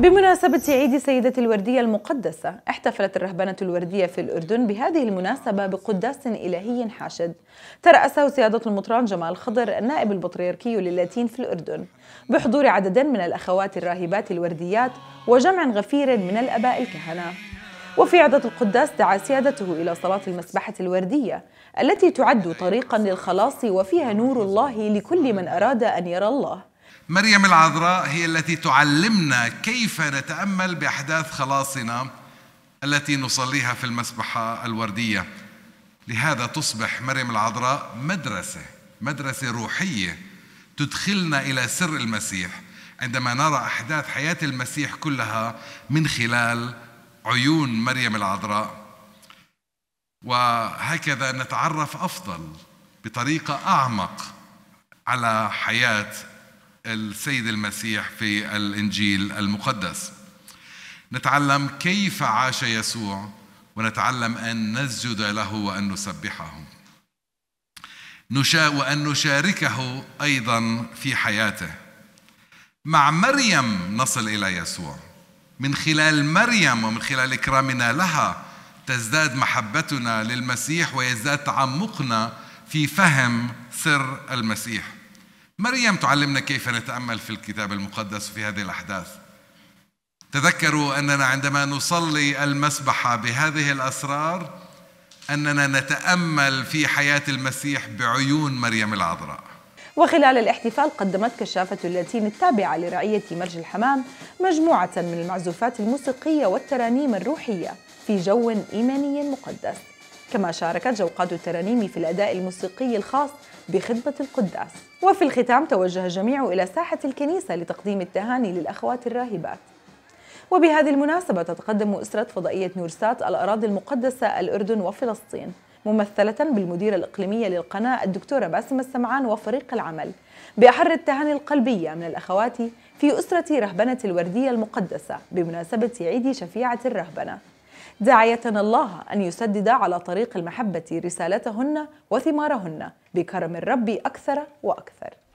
بمناسبة عيد سيدة الوردية المقدسة احتفلت الرهبنة الوردية في الأردن بهذه المناسبة بقداس إلهي حاشد ترأسه سيادة المطران جمال خضر النائب البطريركي للاتين في الأردن بحضور عدد من الأخوات الراهبات الورديات وجمع غفير من الأباء الكهنة وفي عدة القداس دعا سيادته إلى صلاة المسبحة الوردية التي تعد طريقا للخلاص وفيها نور الله لكل من أراد أن يرى الله مريم العذراء هي التي تعلمنا كيف نتامل باحداث خلاصنا التي نصليها في المسبحه الورديه لهذا تصبح مريم العذراء مدرسه مدرسه روحيه تدخلنا الى سر المسيح عندما نرى احداث حياه المسيح كلها من خلال عيون مريم العذراء وهكذا نتعرف افضل بطريقه اعمق على حياه السيد المسيح في الانجيل المقدس. نتعلم كيف عاش يسوع ونتعلم ان نسجد له وان نسبحه. نشا وان نشاركه ايضا في حياته. مع مريم نصل الى يسوع. من خلال مريم ومن خلال اكرامنا لها تزداد محبتنا للمسيح ويزداد تعمقنا في فهم سر المسيح. مريم تعلمنا كيف نتامل في الكتاب المقدس في هذه الاحداث تذكروا اننا عندما نصلي المسبحه بهذه الاسرار اننا نتامل في حياه المسيح بعيون مريم العذراء وخلال الاحتفال قدمت كشافة اللاتين التابعة لرعية مرج الحمام مجموعة من المعزوفات الموسيقية والترانيم الروحية في جو إيماني مقدس كما شاركت جوقات الترانيم في الأداء الموسيقي الخاص بخدمة القداس وفي الختام توجه الجميع إلى ساحة الكنيسة لتقديم التهاني للأخوات الراهبات وبهذه المناسبة تتقدم أسرة فضائية نورسات الأراضي المقدسة الأردن وفلسطين ممثلة بالمديرة الإقليمية للقناة الدكتورة باسم السمعان وفريق العمل بأحر التهاني القلبية من الأخوات في أسرة رهبنة الوردية المقدسة بمناسبة عيد شفيعة الرهبنة داعية الله أن يسدد على طريق المحبة رسالتهن وثمارهن بكرم الرب أكثر وأكثر